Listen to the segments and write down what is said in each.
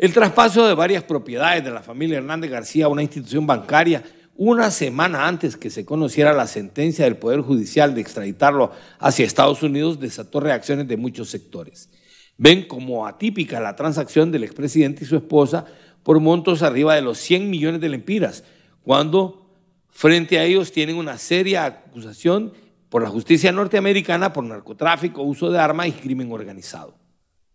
El traspaso de varias propiedades de la familia Hernández García a una institución bancaria una semana antes que se conociera la sentencia del Poder Judicial de extraditarlo hacia Estados Unidos desató reacciones de muchos sectores. Ven como atípica la transacción del expresidente y su esposa por montos arriba de los 100 millones de lempiras, cuando frente a ellos tienen una seria acusación por la justicia norteamericana por narcotráfico, uso de armas y crimen organizado.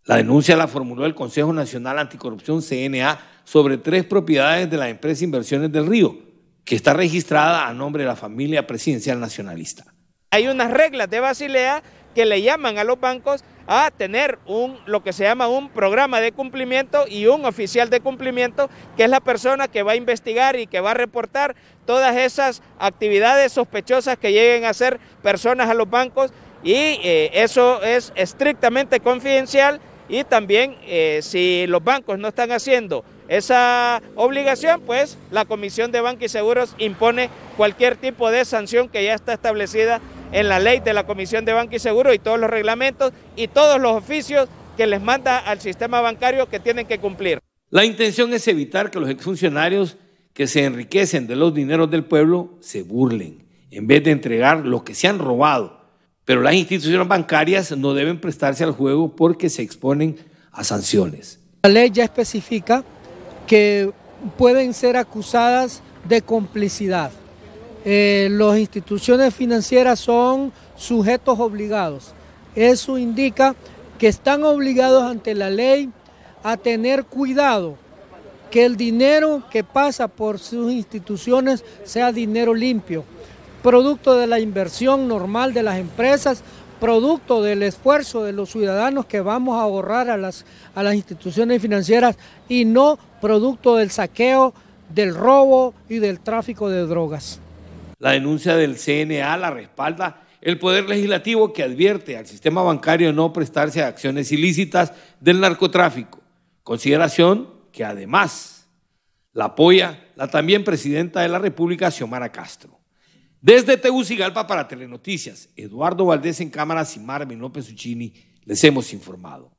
La denuncia la formuló el Consejo Nacional Anticorrupción CNA sobre tres propiedades de la empresa Inversiones del Río, que está registrada a nombre de la familia presidencial nacionalista. Hay unas reglas de Basilea que le llaman a los bancos a tener un, lo que se llama un programa de cumplimiento y un oficial de cumplimiento, que es la persona que va a investigar y que va a reportar todas esas actividades sospechosas que lleguen a ser personas a los bancos y eh, eso es estrictamente confidencial y también eh, si los bancos no están haciendo esa obligación, pues la Comisión de Banca y Seguros impone cualquier tipo de sanción que ya está establecida en la ley de la Comisión de Banca y Seguros y todos los reglamentos y todos los oficios que les manda al sistema bancario que tienen que cumplir. La intención es evitar que los exfuncionarios que se enriquecen de los dineros del pueblo se burlen, en vez de entregar lo que se han robado pero las instituciones bancarias no deben prestarse al juego porque se exponen a sanciones. La ley ya especifica que pueden ser acusadas de complicidad. Eh, las instituciones financieras son sujetos obligados. Eso indica que están obligados ante la ley a tener cuidado que el dinero que pasa por sus instituciones sea dinero limpio, producto de la inversión normal de las empresas, producto del esfuerzo de los ciudadanos que vamos a ahorrar a las, a las instituciones financieras y no producto del saqueo, del robo y del tráfico de drogas. La denuncia del CNA la respalda el Poder Legislativo que advierte al sistema bancario no prestarse a acciones ilícitas del narcotráfico, consideración que además la apoya la también presidenta de la República, Xiomara Castro. Desde Tegucigalpa para Telenoticias, Eduardo Valdés en cámaras y Marvin López Uchini les hemos informado.